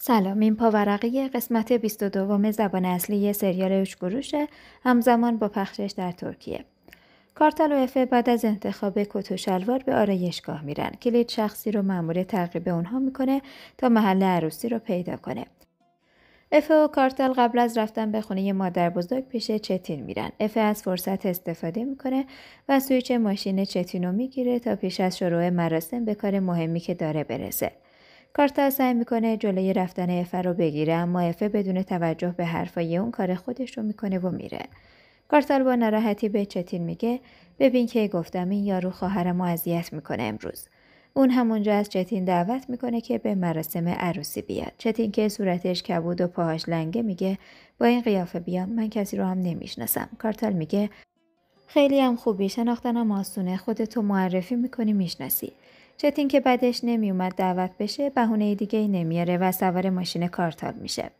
سلام این پاورقی قسمت 22 زبان اصلی سریال اوش همزمان با پخشش در ترکیه کارتال و افه بعد از انتخاب کت و شلوار به آرایشگاه میرن کلید شخصی رو مأمور تقریب اونها میکنه تا محل عروسی رو پیدا کنه افه و کارتل قبل از رفتن به خونه مادر بزرگ پیش چتین میرن افه از فرصت استفاده میکنه و سویچ ماشین چتین رو میگیره تا پیش از شروع مراسم به کار مهمی که داره برسه کارتال سعی میکنه جلوی رفتن افه رو بگیره اما افه بدون توجه به حرفای اون کار خودش رو میکنه و میره کارتال با ناراحتی به چتین میگه ببین که گفتم این یارو خواهرمو اذیت میکنه امروز اون همونجا از چتین دعوت میکنه که به مراسم عروسی بیاد چتین که صورتش کبود و پاهاش لنگه میگه با این قیافه بیام من کسی رو هم نمیشناسم کارتال میگه خیلی هم خوبی شناختنم آسونه خودتو معرفی میکنی میشناسی چتین که بدش نمیومد دعوت بشه بهونه دیگه ای نمیاره و سوار ماشین کارتال میشه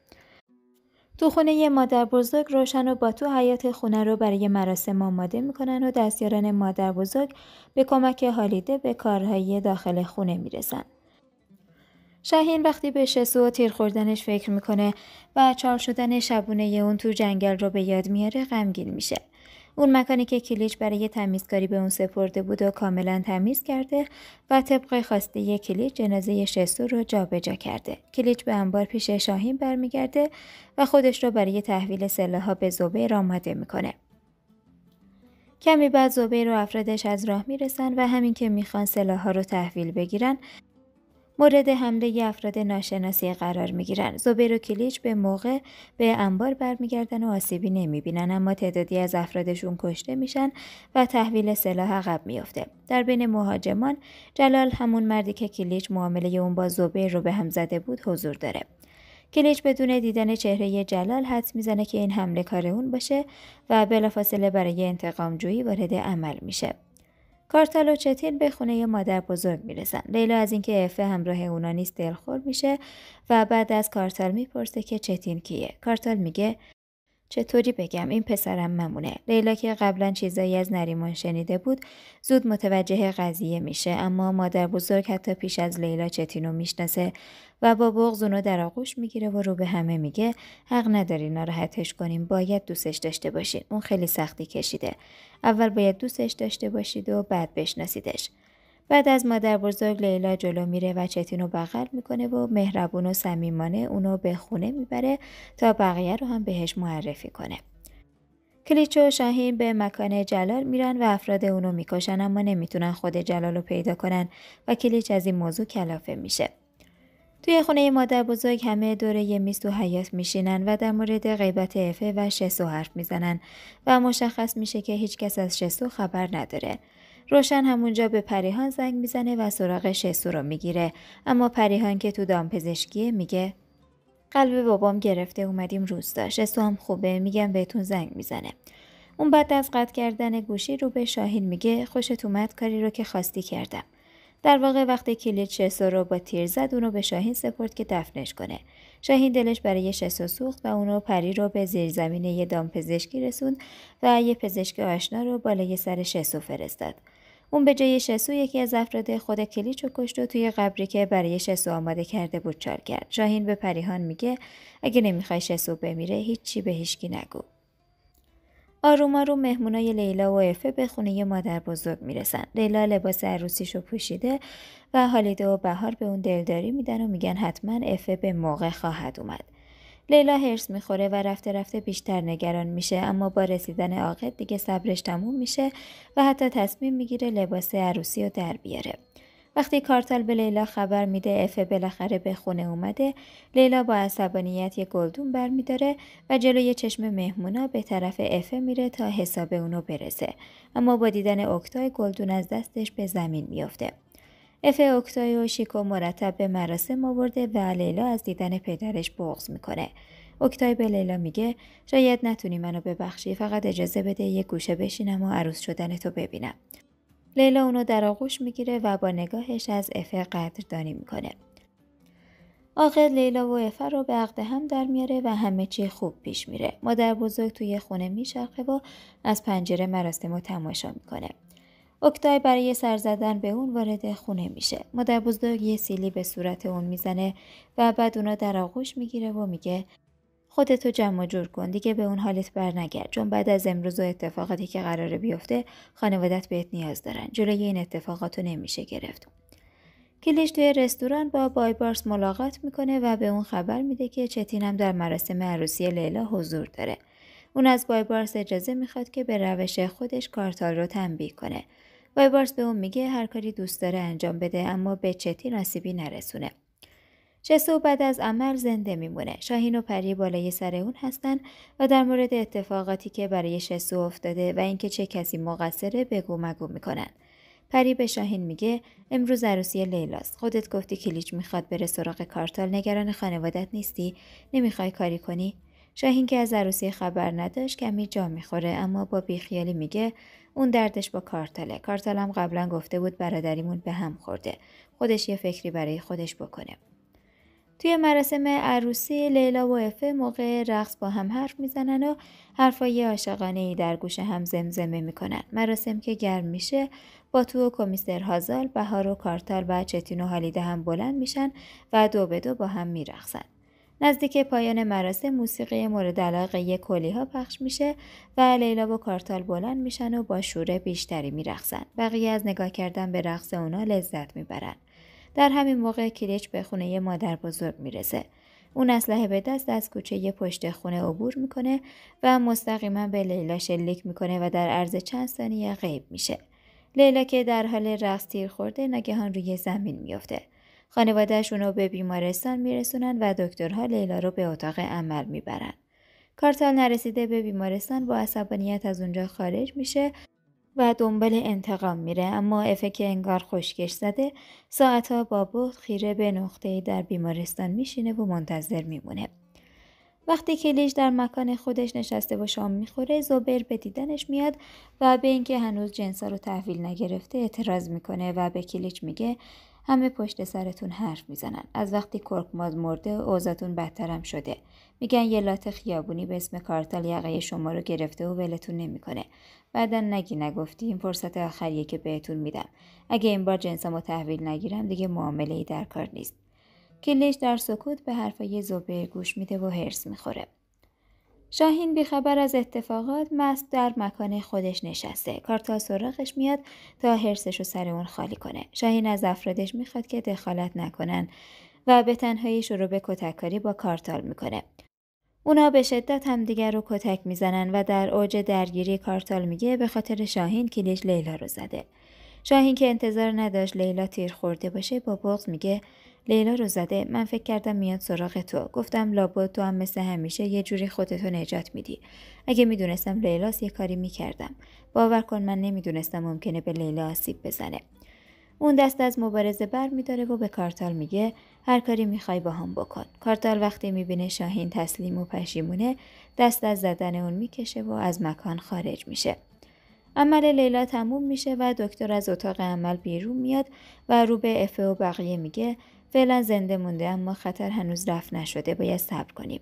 تو خونه یه مادر بزرگ روشن و با تو حیات خونه رو برای مراسم آماده میکنن و دستیاران مادر بزرگ به کمک حالیده به کارهای داخل خونه میرسن. شاهین وقتی به شسو و تیر خوردنش فکر میکنه و چار شدن شبونه اون تو جنگل رو به یاد میاره غمگین میشه. اون مکانی که کلیچ برای تمیزکاری به اون سپرده بود و کاملا تمیز کرده و طبق خواسته یک کلیچ جنازه شستو رو جابجا کرده. کلیچ به انبار پیش شاهین برمیگرده و خودش رو برای تحویل سلاح به زبیر آماده میکنه. کمی بعد زوبه رو افرادش از راه میرسن و همین که میخوان سلاح رو تحویل بگیرن مورد حمله افراد ناشناسی قرار می گیرن. زوبر و کلیچ به موقع به انبار برمیگردن و آسیبی نمی بینن اما تعدادی از افرادشون کشته میشن و تحویل سلاح عقب میافته. در بین مهاجمان جلال همون مردی که کلیچ معامله اون با زوبر رو به هم زده بود حضور داره. کلیچ بدون دیدن چهره جلال حدس میزنه که این حمله کار اون باشه و بلافاصله برای انتقام جویی وارد عمل میشه. کارتال و چتیل به خونه مادر بزرگ میرسن لیلا از اینکه افه همراه اونا نیست دلخور میشه و بعد از کارتال میپرسه که چتین کیه کارتال میگه چطوری بگم این پسرم ممونه لیلا که قبلا چیزایی از نریمان شنیده بود زود متوجه قضیه میشه اما مادر بزرگ حتی پیش از لیلا چتینو میشناسه و با بغض اونو در آغوش میگیره و رو به همه میگه حق نداری ناراحتش کنیم باید دوستش داشته باشین اون خیلی سختی کشیده اول باید دوستش داشته باشید و بعد بشناسیدش بعد از مادر بزرگ لیلا جلو میره و چتین رو بغل میکنه و مهربون و صمیمانه اونو به خونه میبره تا بقیه رو هم بهش معرفی کنه. کلیچو و شاهین به مکان جلال میرن و افراد اونو میکشن اما نمیتونن خود جلال رو پیدا کنن و کلیچ از این موضوع کلافه میشه. توی خونه مادر بزرگ همه دوره یه میز تو حیات میشینن و در مورد غیبت افه و شسو حرف میزنن و مشخص میشه که هیچکس از شسو خبر نداره روشن همونجا به پریهان زنگ میزنه و سراغ شسو رو میگیره اما پریهان که تو دامپزشکیه میگه قلب بابام گرفته اومدیم داشت شسو هم خوبه میگم بهتون زنگ میزنه اون بعد از قطع کردن گوشی رو به شاهین میگه خوشت اومد کاری رو که خواستی کردم در واقع وقتی کلید شسو رو با تیر زد اونو به شاهین سپرد که دفنش کنه شاهین دلش برای شسو سوخت و اونو پری رو به زیرزمین یه دامپزشکی رسوند و یه پزشک آشنا رو بالای سر شسو فرستاد اون به جای شسو یکی از افراد خود کلیچ و کشت و توی قبری که برای شسو آماده کرده بود چار کرد شاهین به پریهان میگه اگه نمیخوای شسو بمیره هیچی به هیچکی نگو آروم رو مهمونای لیلا و افه به خونه مادر بزرگ میرسن. لیلا لباس رو پوشیده و حالیده و بهار به اون دلداری میدن و میگن حتما افه به موقع خواهد اومد. لیلا هرس میخوره و رفته رفته بیشتر نگران میشه اما با رسیدن عاقد دیگه صبرش تموم میشه و حتی تصمیم میگیره لباس عروسی رو در بیاره وقتی کارتال به لیلا خبر میده افه بالاخره به خونه اومده لیلا با عصبانیت یه گلدون برمیداره و جلوی چشم مهمونا به طرف افه میره تا حساب اونو برسه اما با دیدن اکتای گلدون از دستش به زمین میافته افه اوکتای و شیکو مرتب به مراسم آورده و لیلا از دیدن پدرش بغض میکنه اوکتای به لیلا میگه شاید نتونی منو ببخشی فقط اجازه بده یه گوشه بشینم و عروس شدن تو ببینم لیلا اونو در آغوش میگیره و با نگاهش از افه قدردانی میکنه آخر لیلا و افه رو به عقد هم در میاره و همه چی خوب پیش میره مادر بزرگ توی خونه میشقه و از پنجره مراسم رو تماشا میکنه اکتای برای سر زدن به اون وارد خونه میشه مادر بزرگ یه سیلی به صورت اون میزنه و بعد اونا در آغوش میگیره و میگه خودتو جمع جور کن دیگه به اون حالت بر نگرد چون بعد از امروز و اتفاقاتی که قراره بیفته خانوادت بهت نیاز دارن جلوی این اتفاقاتو نمیشه گرفت کلیش توی رستوران با بایبارس ملاقات میکنه و به اون خبر میده که چتین در مراسم عروسی لیلا حضور داره اون از بایبارس اجازه میخواد که به روش خودش کارتال رو تنبیه کنه وایبارس به اون میگه هر کاری دوست داره انجام بده اما به چتی نصیبی نرسونه جسو بعد از عمل زنده میمونه شاهین و پری بالای سر اون هستن و در مورد اتفاقاتی که برای شسو افتاده و اینکه چه کسی مقصره بگو مگو میکنن پری به شاهین میگه امروز عروسی لیلاست خودت گفتی کلیچ میخواد بره سراغ کارتال نگران خانوادت نیستی نمیخوای کاری کنی شاهین که از عروسی خبر نداشت کمی جا میخوره اما با بیخیالی میگه اون دردش با کارتله کارتلم قبلا گفته بود برادریمون به هم خورده خودش یه فکری برای خودش بکنه توی مراسم عروسی لیلا و افه موقع رقص با هم حرف میزنن و حرفای عاشقانه ای در گوش هم زمزمه میکنن مراسم که گرم میشه با تو و کمیسر هازال بهار و کارتال و چتین و حالیده هم بلند میشن و دو به دو با هم میرقصن نزدیک پایان مراسم موسیقی مورد علاقه کلی ها پخش میشه و لیلا و کارتال بلند میشن و با شوره بیشتری میرقصن بقیه از نگاه کردن به رقص اونا لذت میبرن در همین موقع کلیچ به خونه ی مادر بزرگ میرسه اون اسلحه به دست از کوچه یه پشت خونه عبور میکنه و مستقیما به لیلا شلیک میکنه و در عرض چند ثانیه غیب میشه لیلا که در حال رقص تیر خورده ناگهان روی زمین میافته خانوادهشون رو به بیمارستان میرسونن و دکترها لیلا رو به اتاق عمل میبرن. کارتال نرسیده به بیمارستان با عصبانیت از اونجا خارج میشه و دنبال انتقام میره اما افه که انگار خشکش زده ساعتها با بود خیره به نقطه در بیمارستان میشینه و منتظر میمونه وقتی کلیج در مکان خودش نشسته و شام میخوره زوبر به دیدنش میاد و به اینکه هنوز جنسا رو تحویل نگرفته اعتراض میکنه و به کلیج میگه همه پشت سرتون حرف میزنن از وقتی کرکماز مرده اوضاعتون بدترم شده میگن یه لات خیابونی به اسم کارتال یقه شما رو گرفته و ولتون نمیکنه بعدا نگی نگفتی این فرصت آخریه که بهتون میدم اگه این بار جنسم تحویل نگیرم دیگه معامله ای در کار نیست کلش در سکوت به حرفای زبیر گوش میده و هرس میخوره شاهین بیخبر از اتفاقات مست در مکان خودش نشسته کارتال سراغش میاد تا حرسش رو سر اون خالی کنه شاهین از افرادش میخواد که دخالت نکنن و به تنهایی شروع به کتککاری با کارتال میکنه اونا به شدت همدیگر رو کتک میزنن و در اوج درگیری کارتال میگه به خاطر شاهین کلیش لیلا رو زده شاهین که انتظار نداشت لیلا تیر خورده باشه با بغض میگه لیلا رو زده من فکر کردم میاد سراغ تو گفتم لابد تو هم مثل همیشه یه جوری خودتو نجات میدی اگه میدونستم لیلاس یه کاری میکردم باور کن من نمیدونستم ممکنه به لیلا آسیب بزنه اون دست از مبارزه بر میداره و به کارتال میگه هر کاری میخوای با هم بکن کارتال وقتی میبینه شاهین تسلیم و پشیمونه دست از زدن اون میکشه و از مکان خارج میشه عمل لیلا تموم میشه و دکتر از اتاق عمل بیرون میاد و رو به افه و بقیه میگه فعلا زنده مونده اما خطر هنوز رفت نشده باید صبر کنیم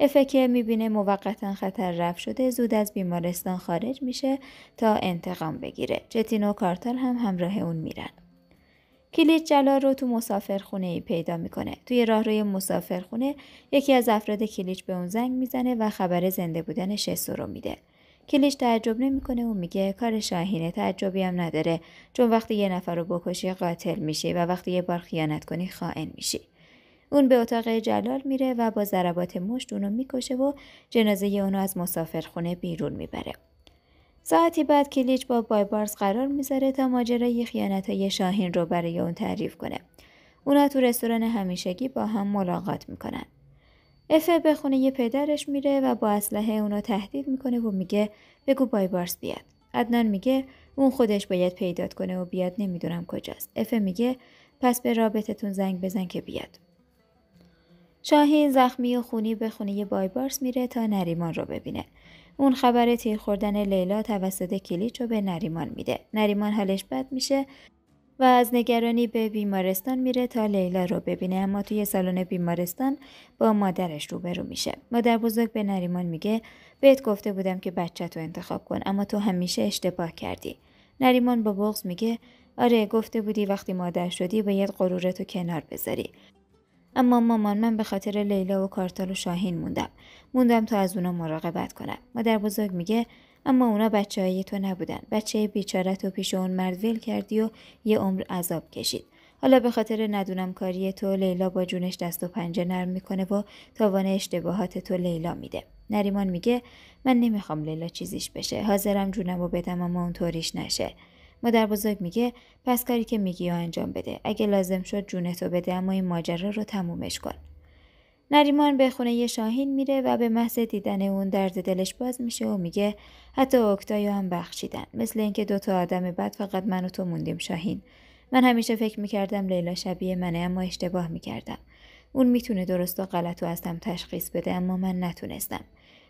افکه میبینه موقتا خطر رفت شده زود از بیمارستان خارج میشه تا انتقام بگیره جتینو و کارتال هم همراه اون میرن کلیچ جلا رو تو مسافرخونه ای پیدا میکنه توی راهروی مسافرخونه یکی از افراد کلیچ به اون زنگ میزنه و خبر زنده بودن شسو رو میده کلیش تعجب نمیکنه و میگه کار شاهینه تعجبی هم نداره چون وقتی یه نفر رو بکشی قاتل میشی و وقتی یه بار خیانت کنی خائن میشی اون به اتاق جلال میره و با ضربات مشت اونو میکشه و جنازه اونو از مسافرخونه بیرون میبره ساعتی بعد کلیچ با بارز قرار میذاره تا ماجرای خیانت های شاهین رو برای اون تعریف کنه. اونا تو رستوران همیشگی با هم ملاقات میکنن. افه به خونه یه پدرش میره و با اسلحه اونو تهدید میکنه و میگه بگو بایبارس بیاد عدنان میگه اون خودش باید پیدات کنه و بیاد نمیدونم کجاست افه میگه پس به رابطتون زنگ بزن که بیاد شاهین زخمی و خونی به خونه بایبارس میره تا نریمان رو ببینه اون خبر تیر خوردن لیلا توسط کلیچ رو به نریمان میده نریمان حالش بد میشه و از نگرانی به بیمارستان میره تا لیلا رو ببینه اما توی سالن بیمارستان با مادرش روبرو میشه مادر بزرگ به نریمان میگه بهت گفته بودم که بچه تو انتخاب کن اما تو همیشه اشتباه کردی نریمان با بغز میگه آره گفته بودی وقتی مادر شدی باید غرورتو کنار بذاری اما مامان من به خاطر لیلا و کارتال و شاهین موندم موندم تا از اونا مراقبت کنم مادر بزرگ میگه اما اونا بچه های تو نبودن بچه بیچاره تو پیش اون مرد ول کردی و یه عمر عذاب کشید حالا به خاطر ندونم کاری تو لیلا با جونش دست و پنجه نرم میکنه و تاوان اشتباهات تو لیلا میده نریمان میگه من نمیخوام لیلا چیزیش بشه حاضرم جونم بدم اما اونطوریش نشه مادر بزرگ میگه پس کاری که میگی انجام بده اگه لازم شد جونتو بده اما این ماجرا رو تمومش کن نریمان به خونه شاهین میره و به محض دیدن اون درد دلش باز میشه و میگه حتی اکتایو هم بخشیدن مثل اینکه دوتا آدم بد فقط من و تو موندیم شاهین من همیشه فکر میکردم لیلا شبیه منه اما اشتباه میکردم اون میتونه درست و غلط و ازم تشخیص بده اما من نتونستم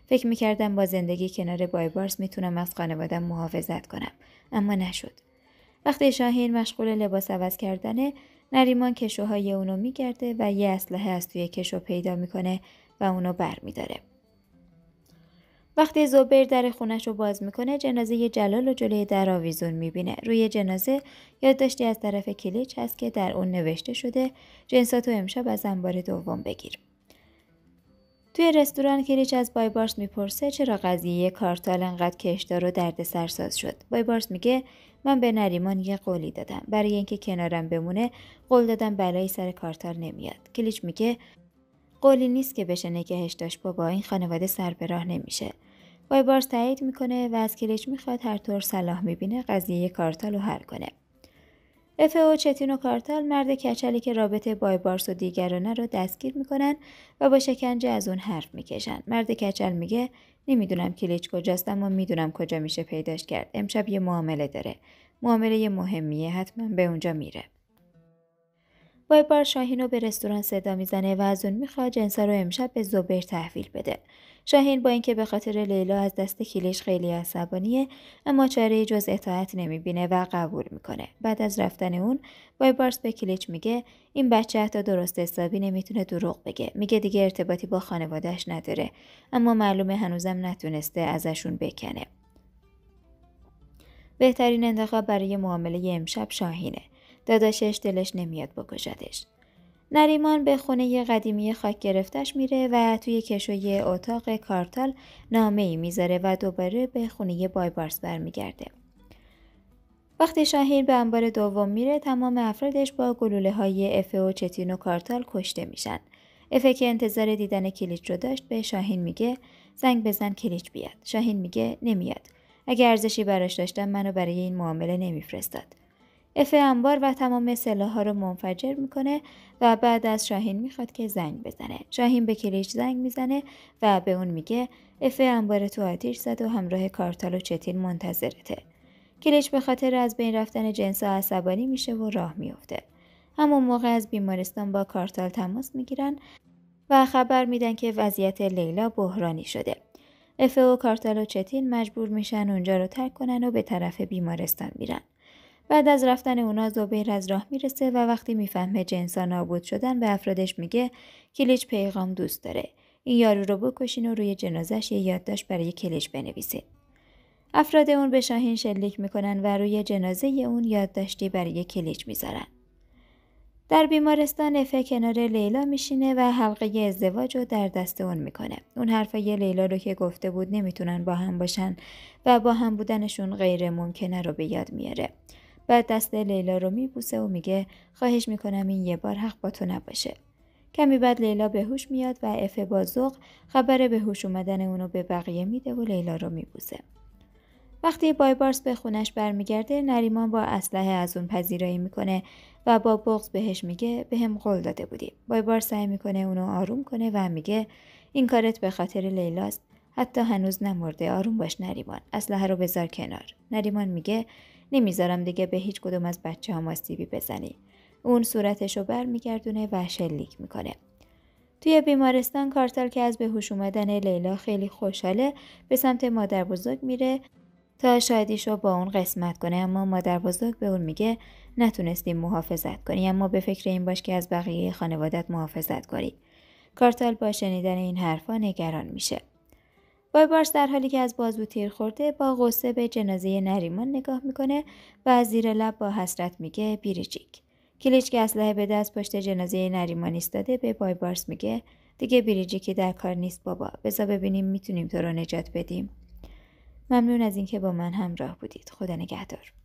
فکر میکردم با زندگی کنار بایبارس میتونم از خانوادم محافظت کنم اما نشد وقتی شاهین مشغول لباس عوض کردنه نریمان کشوهای اونو میگرده و یه اسلحه از توی کشو پیدا میکنه و اونو بر میداره. وقتی زوبر در خونش رو باز میکنه جنازه جلال و جلوی در آویزون میبینه. روی جنازه یادداشتی از طرف کلیچ هست که در اون نوشته شده جنساتو امشب از انبار دوم بگیر. توی رستوران کلیچ از بایبارس میپرسه چرا قضیه کارتال انقدر کشدار و درد سرساز شد بایبارس میگه من به نریمان یه قولی دادم برای اینکه کنارم بمونه قول دادم بلایی سر کارتال نمیاد کلیچ میگه قولی نیست که بشه نگهش داشت بابا این خانواده سر به راه نمیشه بایبارس تایید میکنه و از کلیچ میخواد هر طور صلاح میبینه قضیه کارتال رو حل کنه او چتین و کارتال مرد کچلی که رابطه بارس و دیگرانه را دستگیر میکنن و با شکنجه از اون حرف میکشن مرد کچل میگه نمیدونم کلیچ کجاست اما میدونم کجا میشه پیداش کرد امشب یه معامله داره معامله مهمیه حتما به اونجا میره بای شاهین شاهینو به رستوران صدا میزنه و از اون میخواد جنسا رو امشب به زوبر تحویل بده شاهین با اینکه به خاطر لیلا از دست کلیش خیلی عصبانیه اما چاره جز اطاعت نمیبینه و قبول میکنه بعد از رفتن اون بارس به کلیچ میگه این بچه حتی درست حسابی نمیتونه دروغ بگه میگه دیگه ارتباطی با خانوادهش نداره اما معلومه هنوزم نتونسته ازشون بکنه بهترین انتخاب برای معامله امشب شاهینه داداشش دلش نمیاد بکشدش نریمان به خونه قدیمی خاک گرفتش میره و توی کشوی اتاق کارتال نامه ای میذاره و دوباره به خونه بایبارس برمیگرده. وقتی شاهین به انبار دوم میره تمام افرادش با گلوله های افه و چتین و کارتال کشته میشن. افه که انتظار دیدن کلیچ رو داشت به شاهین میگه زنگ بزن کلیچ بیاد. شاهین میگه نمیاد. اگر ارزشی براش داشتم منو برای این معامله نمیفرستاد. اف انبار و تمام ها رو منفجر میکنه و بعد از شاهین میخواد که زنگ بزنه شاهین به کلیش زنگ میزنه و به اون میگه اف انبار تو آتیش زد و همراه کارتال و چتین منتظرته کلیش به خاطر از بین رفتن ها عصبانی میشه و راه میفته همون موقع از بیمارستان با کارتال تماس میگیرن و خبر میدن که وضعیت لیلا بحرانی شده افه و کارتال و چتین مجبور میشن اونجا رو ترک کنن و به طرف بیمارستان میرن بعد از رفتن اونا زبیر از راه میرسه و وقتی میفهمه جنسا نابود شدن به افرادش میگه کلیچ پیغام دوست داره این یارو رو بکشین و روی جنازش یه یادداشت برای کلیچ بنویسه. افراد اون به شاهین شلیک میکنن و روی جنازه اون یادداشتی برای کلیچ میذارن در بیمارستان افه کنار لیلا میشینه و حلقه ازدواج رو در دست اون میکنه. اون حرفای لیلا رو که گفته بود نمیتونن با هم باشن و با هم بودنشون غیر ممکنه رو به یاد میاره. بعد دست لیلا رو میبوسه و میگه خواهش میکنم این یه بار حق با تو نباشه کمی بعد لیلا به هوش میاد و افه با خبره خبر به هوش اومدن اونو به بقیه میده و لیلا رو میبوسه وقتی بایبارس به خونش برمیگرده نریمان با اسلحه از اون پذیرایی میکنه و با بغز بهش میگه به هم قول داده بودی بایبارس سعی میکنه اونو آروم کنه و میگه این کارت به خاطر لیلاست حتی هنوز نمرده آروم باش نریمان اسلحه رو بذار کنار نریمان میگه نمیذارم دیگه به هیچ کدوم از بچه ها ماستیبی بزنی. اون صورتش صورتشو برمیگردونه و شلیک میکنه. توی بیمارستان کارتال که از به هوش اومدن لیلا خیلی خوشحاله به سمت مادر بزرگ میره تا شادیشو با اون قسمت کنه اما مادر بزرگ به اون میگه نتونستیم محافظت کنی اما به فکر این باش که از بقیه خانوادت محافظت کنی. کارتال با شنیدن این حرفا نگران میشه. بایبارس در حالی که از بازو تیر خورده با غصه به جنازه نریمان نگاه میکنه و از زیر لب با حسرت میگه بیریجیک کلیچ که اسلحه به دست پشت جنازه نریمان ایستاده به بایبارس میگه دیگه بیریجیکی در کار نیست بابا بزا ببینیم میتونیم تو رو نجات بدیم ممنون از اینکه با من همراه بودید خدا نگهدار